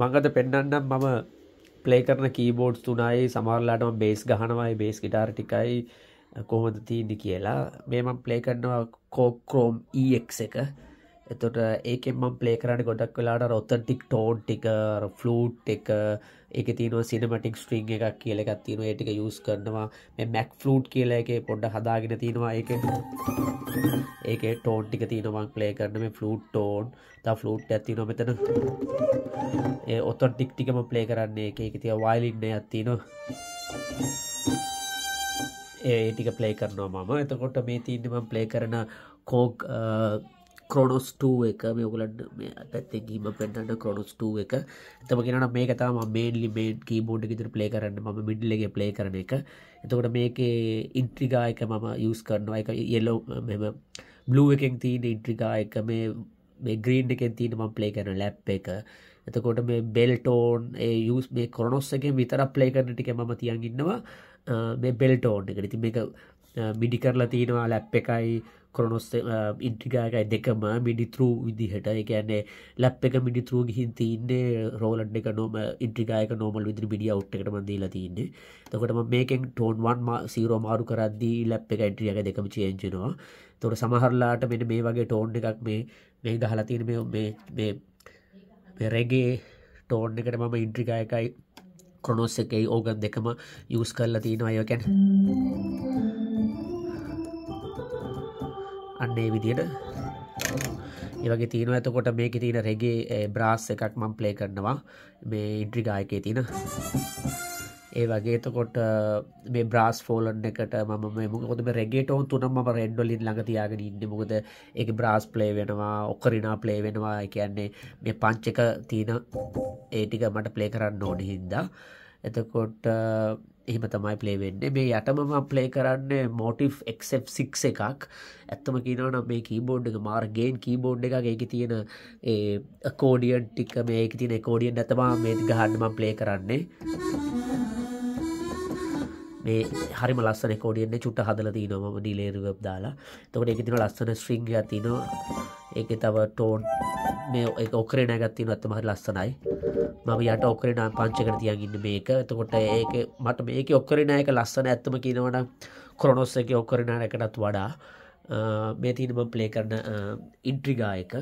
මඟද පෙන්න්නන්නම් මම පලේ කරන කීබෝඩ්ස් තුනයි සමරලාටම බේස් ගහනවයි බේස් ගිටාර ටිකයි කොහොමද තියදි කියලා මේම පලේ කරනවා කෝක්‍රෝම් ඒක් e එක එතොට ඒකෙන්ම පලේ කරන්න ගොඩක් වෙලාට රොත්තන්ටික් ටෝන් ටික ෆලූට් එක එක තින සිනමටික් ස්ට්‍රීන් එකක් කියල එකක් තින ඒටික යුස් කරනවා මේ මැක් ෆලූට් කියල එක පොඩ්ඩ හදාගෙන තියෙනවා ඒක ඒක ටෝන් ටික තිනවන් පලේ කරන මේ ෆලූට් ටෝන් තා ෆලූට් ඇති නොමතන ඒ ඔත්තොන් ටික් ටිකම පලේ කරන්නේ එක එක තිය වයිලින්න ඇත්තිනවා ඒටික පලේ කරනවා මම එතකොට මේ තින්නම පලේ කරන කෝක් ක්‍රොනොස්ටූ එක මේකුලන්ට පැත්තේ ගීම පෙන්න්නට කොනොස්ටූ එක එතම කියෙනන මේක තම මේන්ලි මේන් කීබෝඩ් ඉදිර ප්ලේ කරන්න ම මිඩිලගේ ප්ලේ කරන එක එතකොට මේකේ ඉන්ට්‍රිගායක මම යස් කරනවා එක යෙල්ලෝ මෙම බ්ලූ එකෙන් තිීන ඉන්ට්‍රිකායක මේ ග්‍රීන් එකෙන් තිීන ම ප්ලේ කරන ලැප් එක එතකොට මේ බෙල්ටෝන් යස් මේ කොනොස් එක විතර ප්ලේ කරන ටික ම තියන් ඉන්නවා මේ බෙල්ටෝන් එක ඉති මේ මිඩි කරලා තියෙනවා ලැප් එකයි Uh, කොරනොස් ඉන්ටිකාගයි දෙකම මිනිිතරූ විදිහට එකන්නේ ලැප් එක මිනිිතරූ ගිහින් තින්නේ රෝලන්් එක නොම ඉන්ට්‍රිකායක නෝමල් විදිරි මිඩිය උට්ට මදීලා තින්නේ තකොටම මේකෙන් ටෝන්වන් සීරෝ මාරු කරද්දී ලැප් එක ඉන්ට්‍රියක දෙකම චේෙන්ජෙනවා තොර සමහරලාට මෙන මේ වගේ ටෝන් එකක් මේ මේ ගහලතින මේ රැගේ ටෝන් එකට මම ඉන්ට්‍රිකායකයි කොනොස් එකයි ඕගන් දෙකම යස් කරලා තියෙනවා අයකැන්. අන්න ඒ විදියට ඒවගේ තියෙන ඇතකොට මේක තියෙන රෙගේ බ්‍රාස් එකක් මම් ප්ලේ කරනවා මේ ඉන්ට්‍රිගායකේ තින ඒ වගේ තකොට මේ බ්‍රස් ෆෝලන් එකට ම මොකද රෙගේටවන් තුනම් ම රෙන්ඩොලින් ළඟ තියාගෙන ඉන්න මොකද එක බ්‍රස් ප්ලේ වෙනවා ඔක්කරිනා ප්ලේ වෙනවා කියන්නේ මේ පංචක තියෙන ඒටික මට ප්ලේ කරන්න ඕන හින්දා එතකොට එහෙම තමයි පලේවෙන්නේ මේ යටමම ප්ලේ කරන්න මෝටිෆ් එක්ක් එකක් ඇත්තම කියනවන මේ කීබෝඩ් එක මාර්ගෙන් කීබෝඩ් එක ඒක තියෙන කෝඩියන් ටික මේක තින කෝඩියන් ඇතවා මේ ගහන්නම ප්ලේ කරන්නේ මේ හරිම ලස්සන කෝඩියන්නේ චුට්ට හදල තිනොම නිලේරුවබ් දාලා තකට එක තින ලස්සන ශ්‍රිංග තින ඒක තව ටෝන් මේ ඔකරේ නැගත්තින අත්තම හරි ලස්සනයි මම යට ඔකරේ නම් පංචකට තියන් ඉන්න මේක එතකොට ඒක මට මේක ඔක්කරේ නෑක ලස්සන ඇත්තම කියනවට කොරොනොස් එක ඔක්කරේ නෑකටත් වඩා මේ තිනම ප්ලේ කරන ඉන්ට්‍රිගායක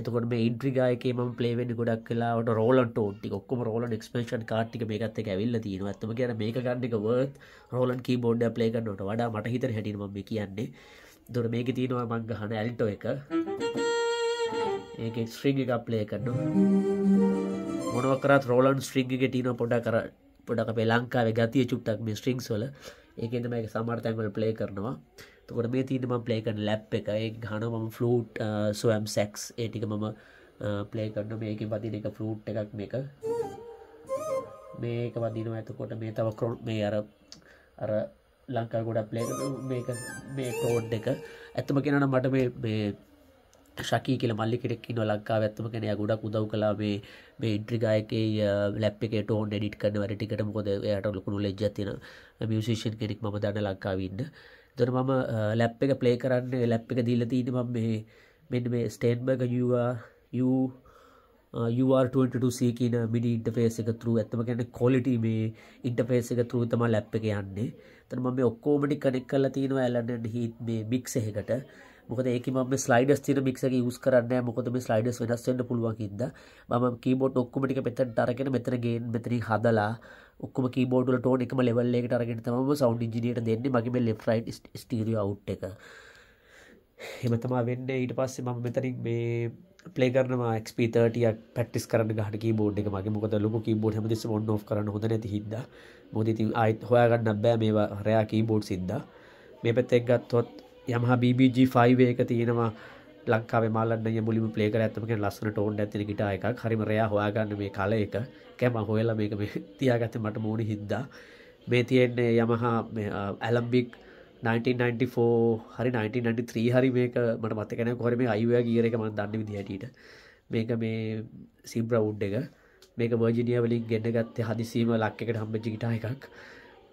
එතකොට මේ ඉන්ට්‍රිගායකේ ම පලේවෙන් ගොඩක් කලාට රෝලන්ට ෝටි ඔක්කම රෝලන් ක්ස්පේෂන් කාර්ටික මේකත්ත ඇවිල්ල තියෙන ඇත්තම කියන මේ ගන්නක වර්ත් රෝලන් කී බෝඩ් ප්ලේගන්නට වඩා මට හිතර හැටිම මේ කියන්නේ දොර මේක තියෙනවා මංගහන ඇල්ටෝ එක ඒක ස්්‍රීග එකක් ප්ලේ කන්න මොනවකරත් රෝලන් ස්ට්‍රීගගේ ටීන පොඩා කර පොඩක් පේ ලංකාව ගතිය චුට්ටක් මේ ස්ට්‍රිංක්ස්වල ඒකෙන්ම එක සමර්තැන්වල ප්ලේ කරනවා තකොට මේ තියන ම ප්ලේ කරන ලැප් එක ඒ හන මම ෆලූට් සොයම් සැක්ස් ඒටික මම ප්ලේ කරන මේක වදින එක ෆලූට් එකක් මේක මේක වදිනවා ඇතකොට මේ තව කරොට් මේ අර අර ලංකා ගොඩක් ප්ලේ මේක මේ කෝඩ් එක ඇත්තම කෙනන මට මේ ශකී කියල මල්ලි කෙනෙක් න ලංකා ඇත්තම කෙනය ගොඩක් උදව් කලා මේ මේ ඉන්ට්‍රිගායකේ ලැප්ික ටෝන් ඩිට කන්න වැටිකට මොද යට ලොකුණු ලෙජ්ජතින මියසිෂන් කෙනෙක් ම දන්න ලංකාවන්න දොන මම ලැප් එක ප්ලේ කරන්න ලැප් එක දීල තිීන ම මේ මෙන්න මේ ස්ටේන්බක යවා කියන මිනි ඉන්ටපේස එක තුරු ඇතම ගැන කොලිට මේ ඉන්ටපේස එක තුරු තම ලැප් එක යන්නේ තන ම ඔක්කෝමටි කනෙක් කල තියෙනවා ඇලන්න හිත් මේ මික්ස එකට මොකද ඒක ම ස්ලයිඩස් තින මික්සක ස් කරන්න මොකද මේ ස්ලයිඩස් වෙනස් වන්න පුළුවන්කින්ද ම කීබෝට් ඔක්කමටික පෙතට අරගෙන මෙතරගෙන් මෙතරී හදලා ඔක්කම කීබෝඩල ටෝන එකම ලෙවල්ලෙට අරගෙන තම සෞන්් ඉජිනයට දෙන්නේ මගේම ලෙෆ්රයි් ස්ටිරිය අවුට් එක එමතමා වෙන්න ඊට පස්සේ මම මෙතරින් මේ පලේ කරනවා ක්පිතටිය පැටිස් කරන ගට කීබෝඩ් එක මගේ මොකද ලොක කීබෝඩ් හමතිස ොන්න ෝ කරන හොඳ නැති හිද මොදති අයිත් හොයාගන්න බෑ මේවා රයා කීබෝඩ් සිද්ධ මේ පැත්තෙක් ගත්තොත් යමහා BBG5 එක තියෙනවා ලංකාව මල්ලන්න මුලිම පලේක ඇතමක ලස්සන ටෝන් ඇතින ගිටා එකක් හරිමරයා හොයාගන්න මේ කල එක කැම හොයල මේක මේ තියාගත මට මෝඩි හිද්දා මේ තියෙන්නේ යමහා ඇලම්බික් 1994 හරි 1993 හරි මේක මට මතකන කොරම අයවයා කියර එක මන් දන්න විදිහටට මේක මේ සිම්බ්‍ර උඩ් එක මේක වර්ජිනිය වලින් ගෙන්න්න ගත්තේ හදිසීම ලක්කට හම්බජි ගිටා එකක්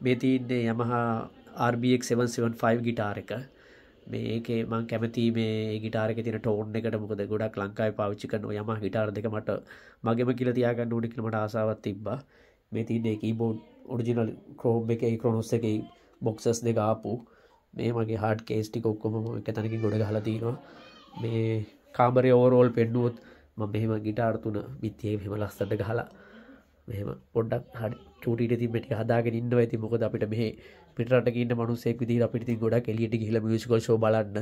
මේ තියන්නේ යමහා RBX775 ගිටාර එක මේකේ මං කැමති මේ ගිටාරක තින ටෝන් එකට මොකද ගොඩක් ලංකායි පාවිච්චි කරන යම හිටාර දෙක මට මගේම කියල තියාගන්න ඕනිකලමට ආසාවත් තිබ්බා මේ තින්න එක බෝඩ් ඔඩිජිනල් ක්‍රෝම් එක ක්‍රොනොස් එක බොක්සස් දෙක ආපු මේ මගේ හාඩ් කේස්ටි කොක්කොම එක තැනකින් ගොඩ හලතිනවා මේ කාමරය ඕරෝල් පෙන්නුවොත් ම මෙහෙම ගිටාර්තුන බිත්තියේ මෙම ලස්සට ගහලා මෙම පොඩ්ඩක් හඩ චටීට ති මෙටි හදාගෙන ඉන්නව ඇති මොකද අපිට මෙහේ පිටරටගන්න මනුසෙක් විදි අපිති ගොඩක් එලියට හිල මියසිකල් ශෝ බලන්න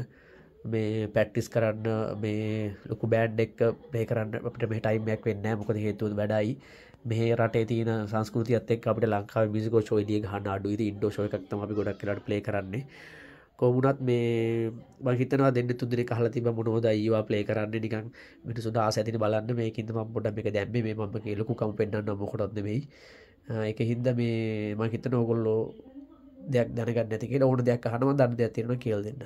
මේ පැට්ටිස් කරන්න මේ ලොකු බෑන්් එක් මේ කරන්න අපට මේ ටයිම්මයක් වෙන්න මොකද හේතුව වැඩයි මේ රටේ තින සංස්කෘතියත්තෙක් අපට ලංකාව මිසිකෝ ෝඩිය හන්න අඩුයි ඉන්ඩෝ ෝයක්තම අපි ගොඩක් කරට ප්ලේ කරන්නේ කොමුණත් මේ මහිතනවා දෙන්න තුදරි කහල තිබ මොනෝද ඒවා ප්ලේ කරන්න නිකන් මිට සුදා සැතින බලන්න මේකින්තම පොඩ එක දැම්ම මේ මම ලොකු කම් පෙන්න්න මොකොටත්දවෙයි එක හින්ද මේ මහිතන ඔගොල්ලෝ දෙයක් දැනගන්න ඇතික ඕන දෙයක් හනුව දන්න ඇතිරෙන කියල් දෙන්න